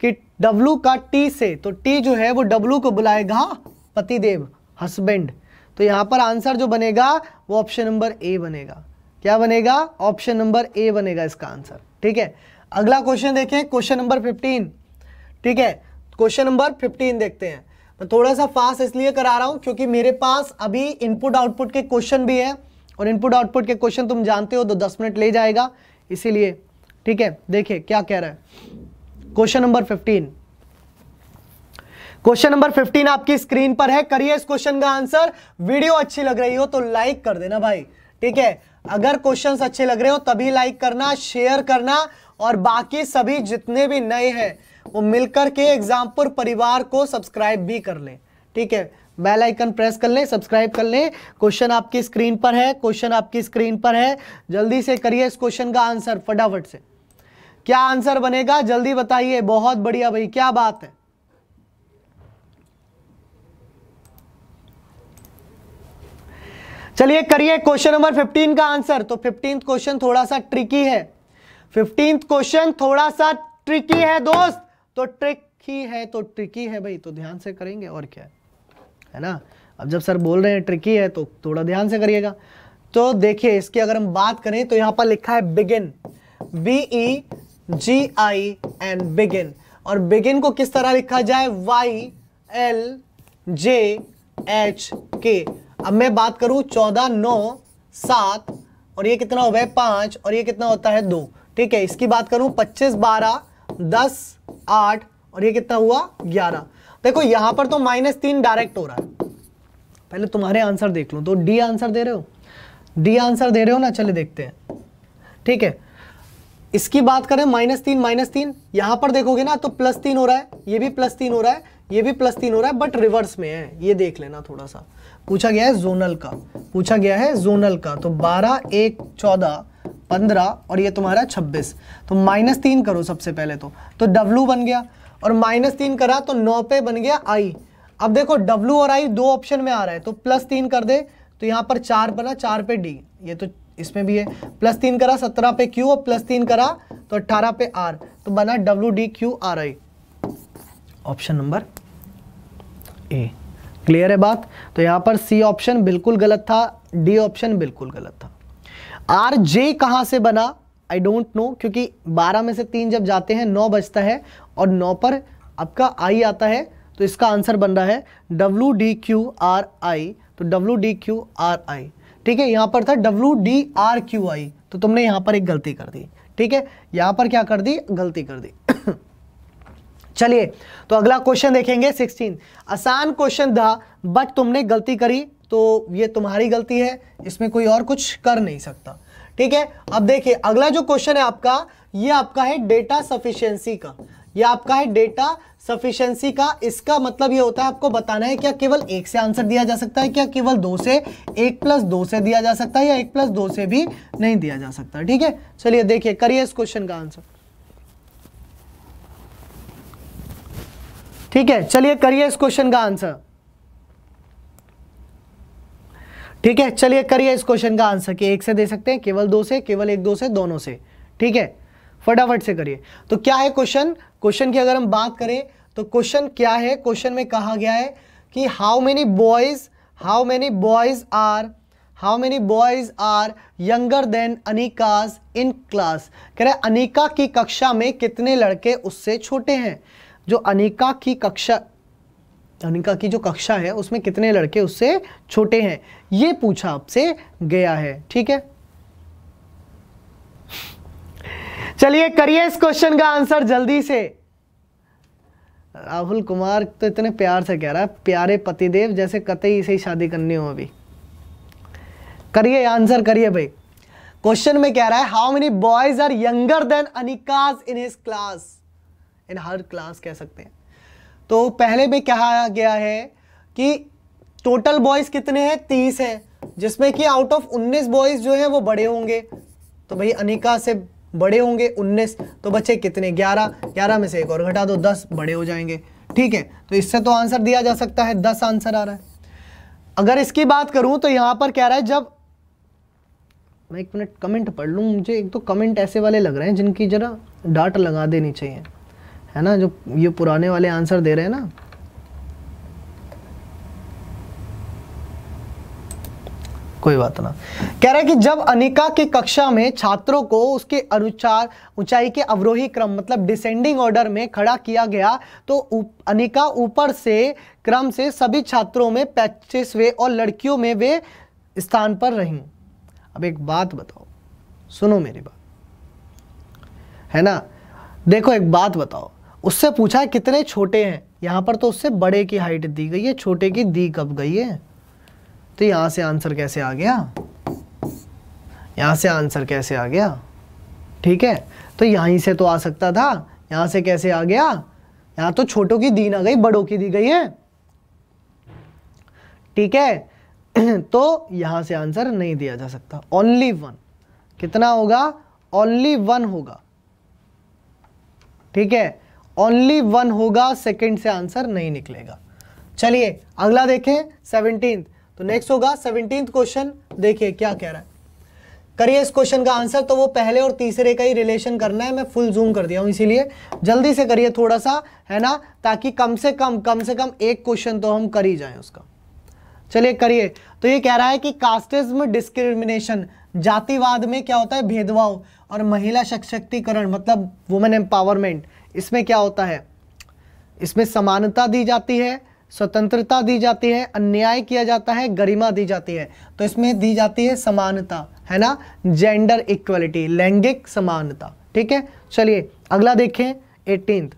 कि डब्लू का टी से तो टी जो है वो डब्लू को बुलाएगा पतिदेव हस्बैंड तो यहां पर आंसर जो बनेगा वो ऑप्शन नंबर ए बनेगा क्या बनेगा ऑप्शन नंबर ए बनेगा इसका आंसर ठीक है अगला क्वेश्चन देखें क्वेश्चन नंबर 15 ठीक है क्वेश्चन नंबर 15 देखते हैं थोड़ा सा फास्ट इसलिए करा रहा हूँ क्योंकि मेरे पास अभी इनपुट आउटपुट के क्वेश्चन भी हैं और इनपुट आउटपुट के क्वेश्चन तुम जानते हो तो दस मिनट ले जाएगा इसीलिए ठीक है देखिए क्या कह रहा है question number fifteen question number 15 आपकी स्क्रीन पर है करिए इस क्वेश्चन का आंसर वीडियो अच्छी लग रही हो तो लाइक कर देना भाई ठीक है अगर क्वेश्चंस अच्छे लग रहे हो तभी लाइक करना शेयर करना और बाकी सभी जितने भी नए हैं वो मिलकर के एग्जामपुर परिवार को सब्सक्राइब भी कर लें ठीक है बेल आइकन प्रेस कर लें सब्सक्राइब कर लें क्वेश्चन आपकी स्क्रीन पर है क्वेश्चन आपकी स्क्रीन पर है जल्दी से करिए इस क्वेश्चन का आंसर फटाफट से क्या आंसर बनेगा जल्दी बताइए बहुत बढ़िया भाई क्या बात है चलिए करिए क्वेश्चन नंबर 15 का आंसर तो फिफ्टींथ क्वेश्चन थोड़ा सा ट्रिकी है फिफ्टींथ क्वेश्चन थोड़ा सा ट्रिकी है दोस्त तो ट्रिक ही है तो ट्रिकी है भाई तो ध्यान से करेंगे और क्या है है ना अब जब सर बोल रहे हैं ट्रिकी है तो थोड़ा ध्यान से करिएगा तो देखिए इसकी अगर हम बात करें तो यहां पर लिखा है begin B E G I N begin और बिगिन को किस तरह लिखा जाए वाई एल जे एच के अब मैं बात करूं चौदह नौ सात और ये कितना हो गया पांच और ये कितना होता है दो ठीक है इसकी बात करूं पच्चीस बारह दस आठ और ये कितना हुआ ग्यारह देखो यहां पर तो माइनस तीन डायरेक्ट हो रहा है पहले तुम्हारे आंसर देख लो तो डी आंसर दे रहे हो डी आंसर दे रहे हो ना चले देखते हैं ठीक है इसकी बात करें माइनस तीन माइनस तीन यहां पर देखोगे ना तो प्लस तीन हो रहा है ये भी प्लस तीन हो रहा है ये भी प्लस तीन हो रहा है बट रिवर्स में है ये देख लेना थोड़ा सा पूछा गया है जोनल का पूछा गया है जोनल का तो बारह एक चौदह पंद्रह और ये तुम्हारा छब्बीस तो माइनस तीन करो सबसे पहले तो तो डब्लू बन गया और माइनस तीन करा तो नौ पे बन गया आई अब देखो डब्लू और आई दो ऑप्शन में आ रहा है तो प्लस तीन कर दे तो यहाँ पर चार बना चार पे डी ये तो इसमें भी है प्लस तीन करा सत्रह पे क्यू और प्लस तीन करा तो अट्ठारह पे आर तो बना W D Q R I option number A clear है बात तो यहाँ पर सी ऑप्शन बिल्कुल गलत था डी ऑप्शन बिल्कुल गलत था आर जे कहाँ से बना आई डोंट नो क्योंकि 12 में से तीन जब जाते हैं नौ बजता है और नौ पर आपका आई आता है तो इसका आंसर बन रहा है W D Q R I तो W D Q R I ठीक है यहाँ पर था W D R Q I तो तुमने यहाँ पर एक गलती कर दी ठीक है यहाँ पर क्या कर दी गलती कर दी *coughs* चलिए तो अगला क्वेश्चन देखेंगे 16 आसान क्वेश्चन था बट तुमने गलती करी तो ये तुम्हारी गलती है इसमें कोई और कुछ कर नहीं सकता ठीक है अब देखिए अगला जो क्वेश्चन है आपका ये आपका है डेटा सफिशियंसी का ये आपका है डेटा सफिशियंसी का इसका मतलब ये होता है आपको बताना है क्या केवल एक से आंसर दिया जा सकता है क्या केवल दो से एक प्लस दो से दिया जा सकता है या एक प्लस दो से भी नहीं दिया जा सकता ठीक है चलिए देखिए करिए इस क्वेश्चन का आंसर ठीक है चलिए करिए इस क्वेश्चन का आंसर ठीक है चलिए करिए इस क्वेश्चन का आंसर कि एक से दे सकते हैं केवल दो से केवल एक दो से दोनों से ठीक है फटाफट से करिए तो क्या है क्वेश्चन क्वेश्चन की अगर हम बात करें तो क्वेश्चन क्या है क्वेश्चन में कहा गया है कि how many boys how many boys are how many boys are younger than Anika's in class कह रहे अनिका की कक्षा में कितने लड़के उससे छोटे हैं जो अनिका की कक्षा धनिका की जो कक्षा है उसमें कितने लड़के उससे छोटे हैं ये पूछा आपसे गया है ठीक है चलिए करिए इस क्वेश्चन का आंसर जल्दी से राहुल कुमार तो इतने प्यार से कह रहा है प्यारे पतिदेव जैसे कतई इसे ही शादी करनी हो अभी करिए आंसर करिए भाई क्वेश्चन में कह रहा है how many boys are younger than Anika's in his class in her class कह सकते हैं तो पहले में कहा गया है कि टोटल बॉयज़ कितने हैं तीस हैं जिसमें कि आउट ऑफ उन्नीस बॉयज़ जो है वो बड़े होंगे तो भाई अनिका से बड़े होंगे उन्नीस तो बच्चे कितने ग्यारह ग्यारह में से एक और घटा दो दस बड़े हो जाएंगे ठीक है तो इससे तो आंसर दिया जा सकता है दस आंसर आ रहा है अगर इसकी बात करूं तो यहां पर कह रहा है जब मैं एक मिनट कमेंट पढ़ लू मुझे एक तो कमेंट ऐसे वाले लग रहे हैं जिनकी ज़रा डांट लगा देनी चाहिए है ना जो ये पुराने वाले आंसर दे रहे हैं ना कोई बात ना कह रहा है कि जब अनिका की कक्षा में छात्रों को उसके अनुचार ऊंचाई के अवरोही क्रम मतलब डिसेंडिंग ऑर्डर में खड़ा किया गया तो अनिका ऊपर से क्रम से सभी छात्रों में वे और लड़कियों में वे स्थान पर रही अब एक बात बताओ सुनो मेरी बात है ना देखो एक बात बताओ उससे पूछा है कितने छोटे हैं यहाँ पर तो उससे बड़े की हाइट दी गई है छोटे की दी कब गई है तो यहाँ से आंसर कैसे आ गया यहाँ से आंसर कैसे आ गया ठीक है तो यहीं से तो आ सकता था यहाँ से कैसे आ गया यहाँ तो छोटों की दी ना गई बड़ों की दी गई है ठीक है *clears throat* तो यहाँ से आंसर नहीं दिया जा सकता ओनली वन कितना होगा ओनली वन होगा ठीक है ओनली वन होगा सेकेंड से आंसर नहीं निकलेगा चलिए अगला देखें सेवनटीन तो नेक्स्ट होगा सेवनटीन क्वेश्चन देखिए क्या कह रहा है करिए इस क्वेश्चन का आंसर तो वो पहले और तीसरे का ही रिलेशन करना है मैं फुल जूम कर दिया हूँ इसीलिए जल्दी से करिए थोड़ा सा है ना ताकि कम से कम कम से कम एक क्वेश्चन तो हम कर ही जाएं उसका चलिए करिए तो ये कह रहा है कि कास्टिज्म डिस्क्रिमिनेशन जातिवाद में क्या होता है भेदभाव और महिला सशक्तिकरण मतलब वुमेन एम्पावरमेंट इसमें क्या होता है इसमें समानता दी जाती है स्वतंत्रता दी जाती है अन्याय किया जाता है गरिमा दी जाती है तो इसमें दी जाती है समानता है ना जेंडर इक्वलिटी लैंगिक समानता ठीक है चलिए अगला देखें एटीन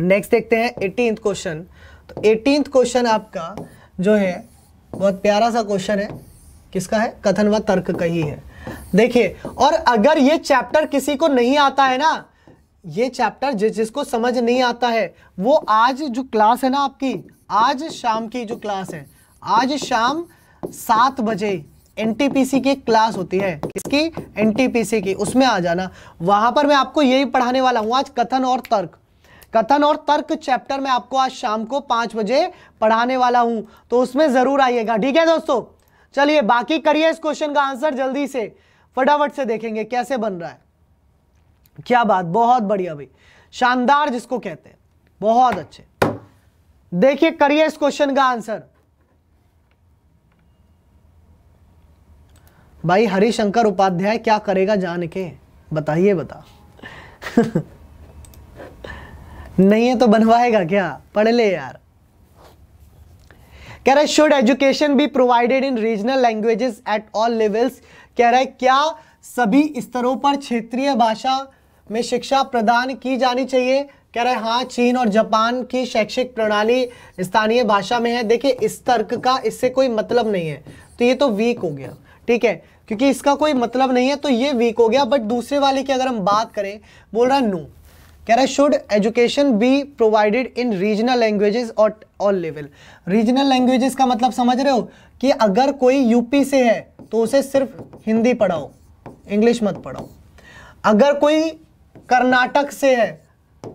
नेक्स्ट देखते हैं एटीन क्वेश्चन तो एटीन क्वेश्चन आपका जो है बहुत प्यारा सा क्वेश्चन है किसका है कथन व तर्क का ही है देखिए और अगर ये चैप्टर किसी को नहीं आता है ना ये चैप्टर जिस जिसको समझ नहीं आता है वो आज जो क्लास है ना आपकी आज शाम की जो क्लास है आज शाम सात बजे एन की क्लास होती है किसकी एन की उसमें आ जाना वहां पर मैं आपको यही पढ़ाने वाला हूं आज कथन और तर्क कथन और तर्क चैप्टर में आपको आज शाम को पांच बजे पढ़ाने वाला हूं तो उसमें ज़रूर आइएगा ठीक है दोस्तों चलिए बाकी करिए इस क्वेश्चन का आंसर जल्दी से फटाफट से देखेंगे कैसे बन रहा है क्या बात बहुत बढ़िया भाई शानदार जिसको कहते हैं बहुत अच्छे देखिए करिए इस क्वेश्चन का आंसर भाई हरिशंकर उपाध्याय क्या करेगा जान के बताइए बता *laughs* नहीं है तो बनवाएगा क्या पढ़ ले यार कह रहा है should education be provided in regional languages at all levels कह रहा है क्या सभी स्तरों पर क्षेत्रीय भाषा में शिक्षा प्रदान की जानी चाहिए कह रहे हैं हाँ चीन और जापान की शैक्षिक प्रणाली स्थानीय भाषा में है देखिए इस तर्क का इससे कोई मतलब नहीं है तो ये तो वीक हो गया ठीक है क्योंकि इसका कोई मतलब नहीं है तो ये वीक हो गया बट दूसरे वाले की अगर हम बात करें बोल रहा है नो कह रहा है should education be provided in regional languages और ऑल लेवल रीजनल लैंग्वेजेस का मतलब समझ रहे हो कि अगर कोई यूपी से है तो उसे सिर्फ हिंदी पढ़ाओ इंग्लिश मत पढ़ाओ अगर कोई कर्नाटक से है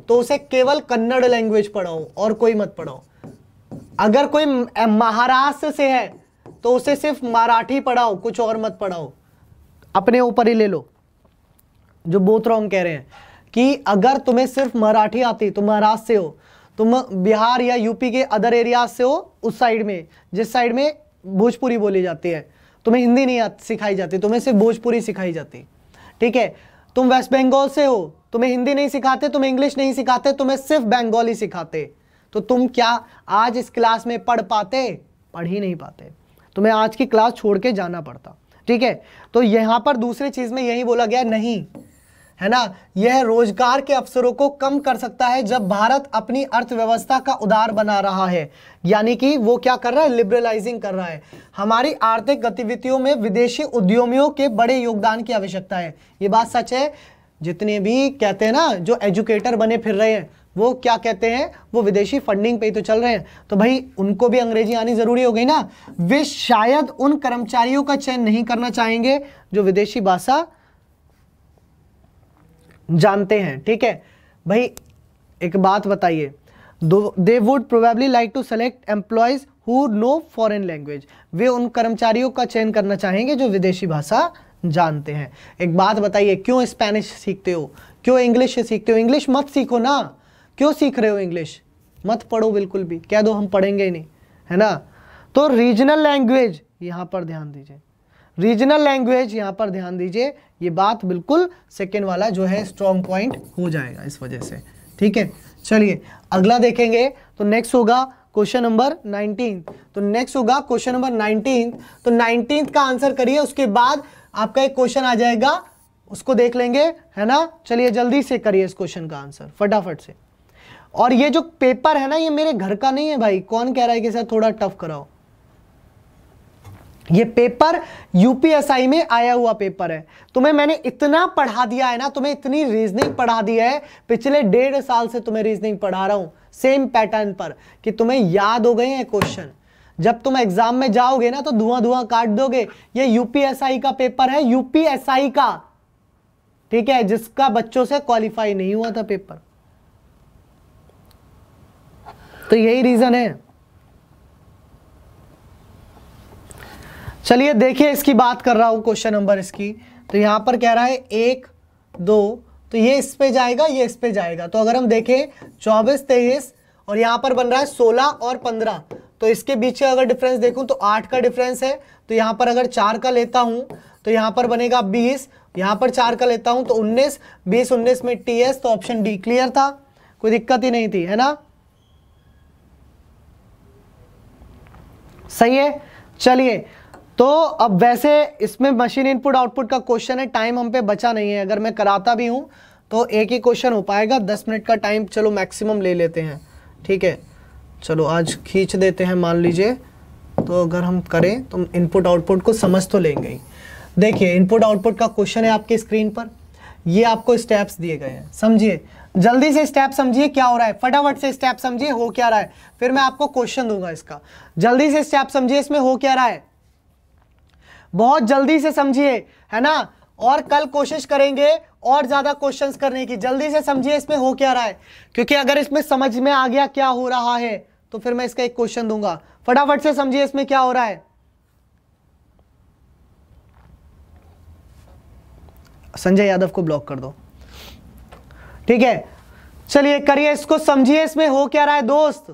तो उसे केवल कन्नड़ लैंग्वेज पढ़ाओ और कोई मत पढ़ाओ अगर कोई महाराष्ट्र से है तो उसे सिर्फ मराठी पढ़ाओ कुछ और मत पढ़ाओ अपने ऊपर ही ले लो जो बोथ रॉन्ग कह रहे हैं कि अगर तुम्हें सिर्फ मराठी आती तुम महाराष्ट्र से हो तुम बिहार या यूपी के अदर एरिया से हो उस साइड में जिस साइड में भोजपुरी बोली जाती है तुम्हें हिंदी नहीं सिखाई जाती तुम्हें सिर्फ भोजपुरी सिखाई जाती ठीक है तुम वेस्ट बंगाल से हो तुम्हें हिंदी नहीं सिखाते तुम्हें इंग्लिश नहीं सिखाते तुम्हें सिर्फ बंगाली सिखाते तो तुम क्या आज इस क्लास में पढ़ पाते पढ़ ही नहीं पाते तुम्हें आज की क्लास छोड़ के जाना पड़ता ठीक है तो यहां पर दूसरी चीज़ में यही बोला गया नहीं है ना यह रोजगार के अवसरों को कम कर सकता है जब भारत अपनी अर्थव्यवस्था का उदार बना रहा है यानी कि वो क्या कर रहा है लिबरलाइजिंग कर रहा है हमारी आर्थिक गतिविधियों में विदेशी उद्यमियों के बड़े योगदान की आवश्यकता है ये बात सच है जितने भी कहते हैं ना जो एजुकेटर बने फिर रहे हैं वो क्या कहते हैं वो विदेशी फंडिंग पे ही तो चल रहे हैं तो भाई उनको भी अंग्रेजी आनी ज़रूरी हो गई ना वे शायद उन कर्मचारियों का चयन नहीं करना चाहेंगे जो विदेशी भाषा जानते हैं ठीक है भाई एक बात बताइए they would probably like to select employees who know foreign language वे उन कर्मचारियों का चयन करना चाहेंगे जो विदेशी भाषा जानते हैं एक बात बताइए क्यों स्पेनिश सीखते हो क्यों इंग्लिश सीखते हो इंग्लिश मत सीखो ना क्यों सीख रहे हो इंग्लिश मत पढ़ो बिल्कुल भी कह दो हम पढ़ेंगे ही नहीं है ना तो रीजनल लैंग्वेज यहाँ पर ध्यान दीजिए रीजनल लैंग्वेज यहाँ पर ध्यान दीजिए ये बात बिल्कुल सेकेंड वाला जो है स्ट्रॉन्ग पॉइंट हो जाएगा इस वजह से ठीक है चलिए अगला देखेंगे तो नेक्स्ट होगा क्वेश्चन नंबर तो नेक्स्ट होगा क्वेश्चन नंबर नाइनटीन तो नाइनटीन का आंसर करिए उसके बाद आपका एक क्वेश्चन आ जाएगा उसको देख लेंगे है ना चलिए जल्दी से करिए इस क्वेश्चन का आंसर फटाफट से और ये जो पेपर है ना ये मेरे घर का नहीं है भाई कौन कह रहा है कि सर थोड़ा टफ कराओ ये पेपर यूपीएसआई में आया हुआ पेपर है तुम्हें मैंने इतना पढ़ा दिया है ना तुम्हें इतनी रीजनिंग पढ़ा दी है पिछले डेढ़ साल से तुम्हें रीजनिंग पढ़ा रहा हूं सेम पैटर्न पर कि तुम्हें याद हो गए हैं क्वेश्चन जब तुम एग्जाम में जाओगे ना तो धुआं धुआं काट दोगे ये यूपीएसआई का पेपर है यूपीएसआई का ठीक है जिसका बच्चों से क्वालिफाई नहीं हुआ था पेपर तो यही रीजन है चलिए देखिए इसकी बात कर रहा हूँ क्वेश्चन नंबर इसकी तो यहाँ पर कह रहा है एक दो तो ये इस पे जाएगा ये इस पे जाएगा तो अगर हम देखें चौबीस तेईस और यहाँ पर बन रहा है सोलह और पंद्रह तो इसके बीच का अगर डिफरेंस देखूँ तो आठ का डिफरेंस है तो यहाँ पर अगर चार का लेता हूँ तो यहाँ पर बनेगा बीस यहाँ पर चार का लेता हूँ तो उन्नीस बीस उन्नीस में टी एस तो ऑप्शन डी क्लियर था कोई दिक्कत ही नहीं थी है ना सही है चलिए तो अब वैसे इसमें मशीन इनपुट आउटपुट का क्वेश्चन है टाइम हम पे बचा नहीं है अगर मैं कराता भी हूँ तो एक ही क्वेश्चन हो पाएगा दस मिनट का टाइम चलो मैक्सिमम ले लेते हैं ठीक है चलो आज खींच देते हैं मान लीजिए तो अगर हम करें तो इनपुट आउटपुट को समझ तो लेंगे ही देखिए इनपुट आउटपुट का क्वेश्चन है आपके स्क्रीन पर ये आपको स्टेप्स दिए गए हैं समझिए जल्दी से स्टेप समझिए क्या हो रहा है फटाफट से स्टेप समझिए हो क्या रहा है फिर मैं आपको क्वेश्चन दूंगा इसका जल्दी से स्टेप समझिए इसमें हो क्या रहा है बहुत जल्दी से समझिए है ना और कल कोशिश करेंगे और ज़्यादा क्वेश्चंस करने की जल्दी से समझिए इसमें हो क्या रहा है क्योंकि अगर इसमें समझ में आ गया क्या हो रहा है तो फिर मैं इसका एक क्वेश्चन दूंगा फटाफट से समझिए इसमें क्या हो रहा है संजय यादव को ब्लॉक कर दो ठीक है चलिए करिए इसको समझिए इसमें हो क्या रहा है दोस्त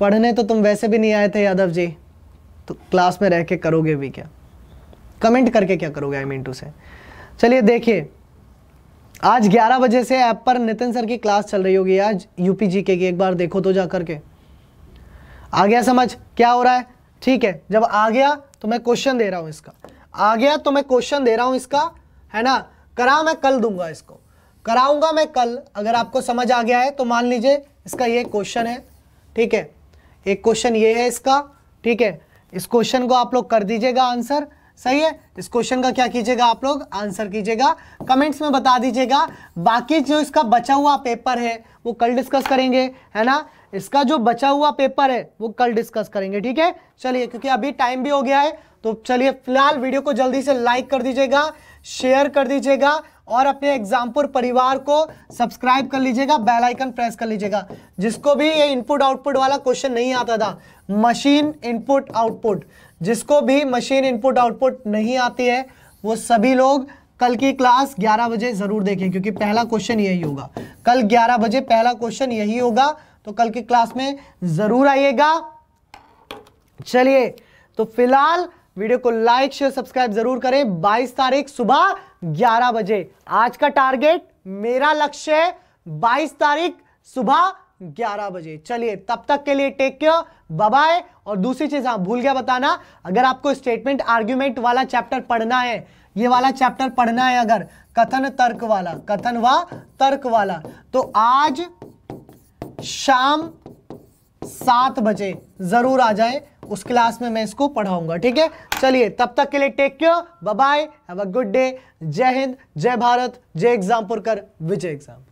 पढ़ने तो तुम वैसे भी नहीं आए थे यादव जी तो क्लास में रह के करोगे भी क्या कमेंट करके क्या करोगे आई मीन टू से चलिए देखिए आज 11 बजे से ऐप पर नितिन सर की क्लास चल रही होगी आज यूपी जी के की एक बार देखो तो जा करके आ गया समझ क्या हो रहा है ठीक है जब आ गया तो मैं क्वेश्चन दे रहा हूं इसका आ गया तो मैं क्वेश्चन दे रहा हूं इसका है ना करा मैं कल दूंगा इसको कराऊंगा मैं कल अगर आपको समझ आ गया है तो मान लीजिए इसका ये क्वेश्चन है ठीक है एक क्वेश्चन ये है इसका ठीक है इस क्वेश्चन को आप लोग कर दीजिएगा आंसर सही है इस क्वेश्चन का क्या कीजिएगा आप लोग आंसर कीजिएगा कमेंट्स में बता दीजिएगा बाकी जो इसका बचा हुआ पेपर है वो कल डिस्कस करेंगे है ना इसका जो बचा हुआ पेपर है वो कल डिस्कस करेंगे ठीक है चलिए क्योंकि अभी टाइम भी हो गया है तो चलिए फिलहाल वीडियो को जल्दी से लाइक कर दीजिएगा शेयर कर दीजिएगा और अपने एग्जामपुर परिवार को सब्सक्राइब कर लीजिएगा बेल आइकन प्रेस कर लीजिएगा जिसको भी ये इनपुट आउटपुट वाला क्वेश्चन नहीं आता था मशीन इनपुट आउटपुट जिसको भी मशीन इनपुट आउटपुट नहीं आती है वो सभी लोग कल की क्लास 11 बजे ज़रूर देखें क्योंकि पहला क्वेश्चन यही होगा कल 11 बजे पहला क्वेश्चन यही होगा तो कल की क्लास में ज़रूर आइएगा चलिए तो फिलहाल वीडियो को लाइक शेयर सब्सक्राइब जरूर करें 22 तारीख सुबह 11 बजे आज का टारगेट मेरा लक्ष्य है 22 तारीख सुबह 11 बजे चलिए तब तक के लिए टेक केयर बाय और दूसरी चीज हाँ भूल गया बताना अगर आपको स्टेटमेंट आर्ग्यूमेंट वाला चैप्टर पढ़ना है ये वाला चैप्टर पढ़ना है अगर कथन तर्क वाला कथन व वा, तर्क वाला तो आज शाम सात बजे जरूर आ जाए उस क्लास में मैं इसको पढ़ाऊंगा ठीक है चलिए तब तक के लिए take care bye have a good day Jai Hind जय भारत जय एग्जामपुरकर विजय एग्जाम